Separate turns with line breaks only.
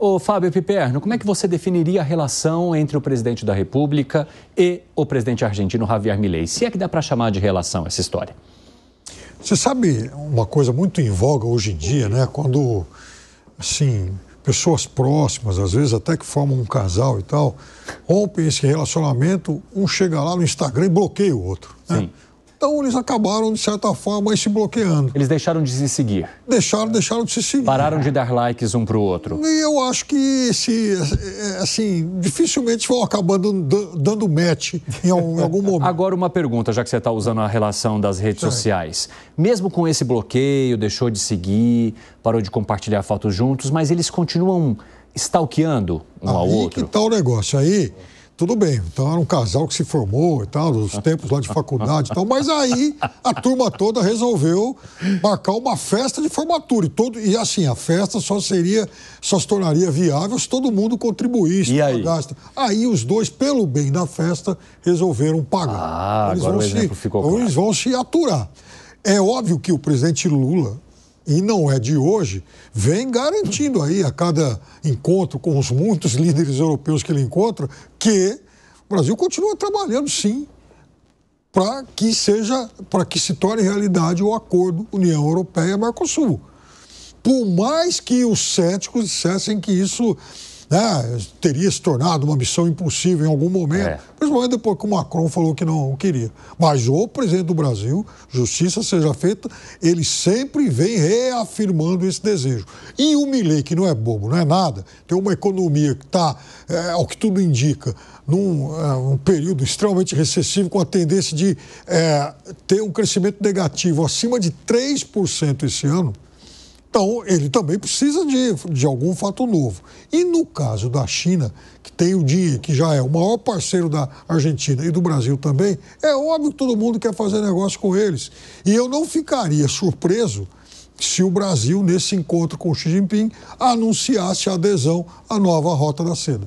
Ô, Fábio Piperno, como é que você definiria a relação entre o presidente da República e o presidente argentino Javier Milei? Se é que dá para chamar de relação essa história. Você
sabe uma coisa muito em voga hoje em dia, né? Quando, assim, pessoas próximas, às vezes até que formam um casal e tal, rompem esse relacionamento, um chega lá no Instagram e bloqueia o outro. Né? Sim. Então eles acabaram, de certa forma, se
bloqueando. Eles deixaram de se seguir. Deixaram, deixaram de se seguir. Pararam de dar likes um pro outro. E eu
acho que se assim, dificilmente vão acabando dando, match
em algum, em algum momento. Agora uma pergunta, já que você está usando a relação das redes certo. É. sociais. Mesmo com esse bloqueio, deixou de seguir, parou de compartilhar fotos juntos, mas eles continuam stalkeando um aí ao outro.
Aí que tá o negócio aí tudo bem, então era um casal que se formou e tal, os tempos lá de faculdade e tal, mas aí a turma toda resolveu marcar uma festa de formatura e, todo, e assim, a festa só seria, só se tornaria viável se todo mundo contribuísse. E aí? gasto. Aí os dois, pelo bem da festa, resolveram pagar. Ah, eles agora vão o se, ficou claro. Eles vão se aturar. É óbvio que o presidente Lula e não é de hoje, vem garantindo aí a cada encontro com os muitos líderes europeus que ele encontra que o Brasil continua trabalhando sim para que seja, para que se torne realidade o acordo União Europeia-Mercosul. Por mais que os céticos dissessem que isso né, teria se tornado uma missão impossível em algum momento, é. principalmente depois que o Macron falou que não queria. Mas o presidente do Brasil, justiça seja feita, ele sempre vem reafirmando esse desejo. E o Milei, que não é bobo, não é nada, tem uma economia que está, é, ao que tudo indica, num é, um período extremamente recessivo, com a tendência de é, ter um crescimento negativo acima de 3% esse ano. Então, ele também precisa de, de algum fato novo. E no caso da China, que tem o dinheiro, que já é o maior parceiro da Argentina e do Brasil também, é óbvio que todo mundo quer fazer negócio com eles. E eu não ficaria surpreso se o Brasil, nesse encontro com Xi Jinping, anunciasse a adesão à nova Rota da Seda.